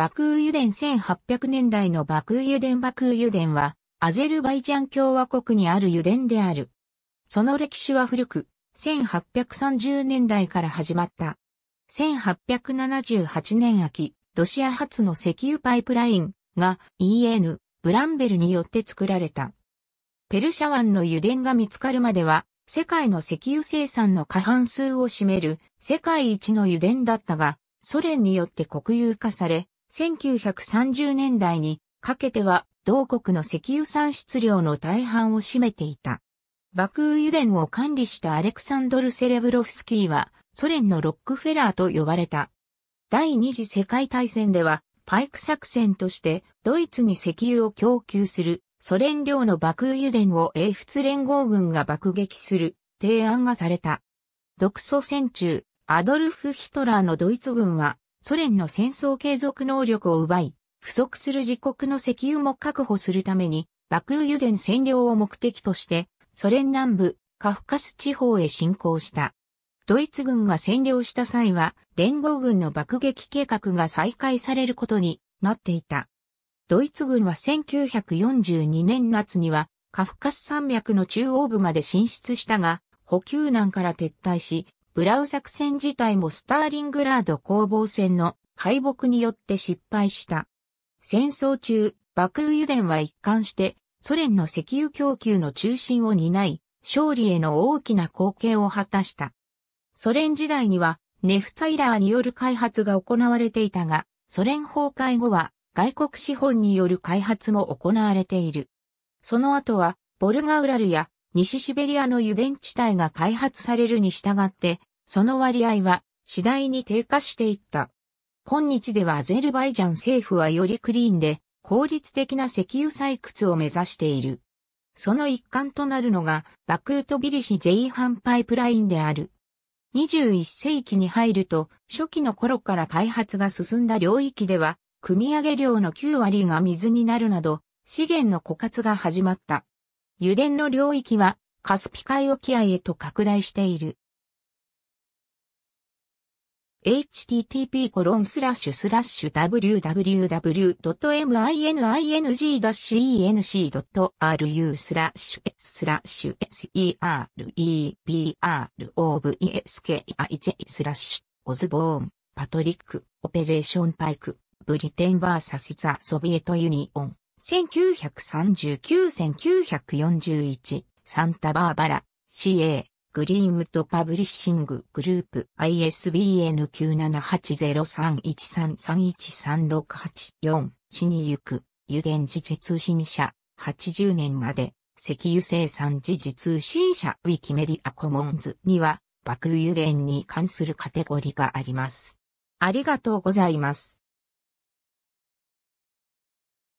爆雨油田1800年代の爆雨油田爆雨油田は、アゼルバイジャン共和国にある油田である。その歴史は古く、1830年代から始まった。1878年秋、ロシア発の石油パイプラインが EN、ブランベルによって作られた。ペルシャ湾の油田が見つかるまでは、世界の石油生産の過半数を占める世界一の油田だったが、ソ連によって国有化され、1930年代にかけては同国の石油産出量の大半を占めていた。爆雨油田を管理したアレクサンドル・セレブロフスキーはソ連のロックフェラーと呼ばれた。第二次世界大戦ではパイク作戦としてドイツに石油を供給するソ連領の爆雨油田を英仏連合軍が爆撃する提案がされた。独ソ戦中、アドルフ・ヒトラーのドイツ軍はソ連の戦争継続能力を奪い、不足する自国の石油も確保するために、爆油油田占領を目的として、ソ連南部、カフカス地方へ侵攻した。ドイツ軍が占領した際は、連合軍の爆撃計画が再開されることになっていた。ドイツ軍は1942年夏には、カフカス山脈の中央部まで進出したが、補給難から撤退し、ブラウ作戦自体もスターリングラード攻防戦の敗北によって失敗した。戦争中、爆風油田は一貫してソ連の石油供給の中心を担い、勝利への大きな貢献を果たした。ソ連時代にはネフツァイラーによる開発が行われていたが、ソ連崩壊後は外国資本による開発も行われている。その後は、ボルガウラルや西シベリアの油田地帯が開発されるに従って、その割合は次第に低下していった。今日ではアゼルバイジャン政府はよりクリーンで効率的な石油採掘を目指している。その一環となるのがバクートビリシ J ハンパイプラインである。21世紀に入ると初期の頃から開発が進んだ領域では組み上げ量の9割が水になるなど資源の枯渇が始まった。油田の領域はカスピ海沖合へと拡大している。http://www.mining-enc.ru s ラ serbroveski e スラッシ e オ a t ーンパトリックオペレーションパイクブリテンバーサスザ・ソビエトユニオン1939-1941サンタバーバラ CA グリーンウッドパブリッシンググループ ISBN 9780313313684死に行く油田時事通信社80年まで石油生産時事通信社ウィキメディアコモンズには爆油田に関するカテゴリがあります。ありがとうございます。